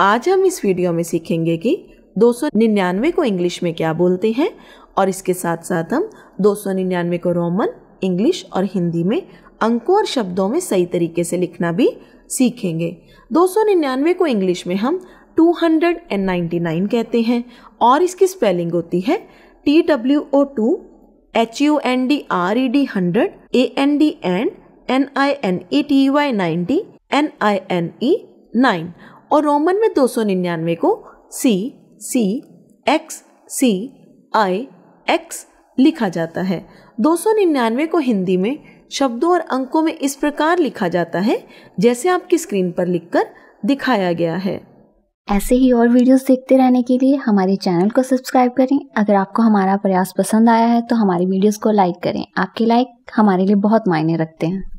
आज हम इस वीडियो में सीखेंगे कि 299 को इंग्लिश में क्या बोलते हैं और इसके साथ साथ हम 299 को रोमन इंग्लिश और हिंदी में अंकों और शब्दों में सही तरीके से लिखना भी सीखेंगे 299 को इंग्लिश में हम 299 कहते हैं और इसकी स्पेलिंग होती है T W O two H U N D R E D hundred A N D and N I N E T Y ninety N I N E nine और रोमन में 299 को सी सी एक्स सी आई x लिखा जाता है 299 को हिंदी में शब्दों और अंकों में इस प्रकार लिखा जाता है जैसे आपकी स्क्रीन पर लिखकर दिखाया गया है ऐसे ही और वीडियोस देखते रहने के लिए हमारे चैनल को सब्सक्राइब करें अगर आपको हमारा प्रयास पसंद आया है तो हमारी वीडियोस को लाइक करें आपके लाइक हमारे लिए बहुत मायने रखते हैं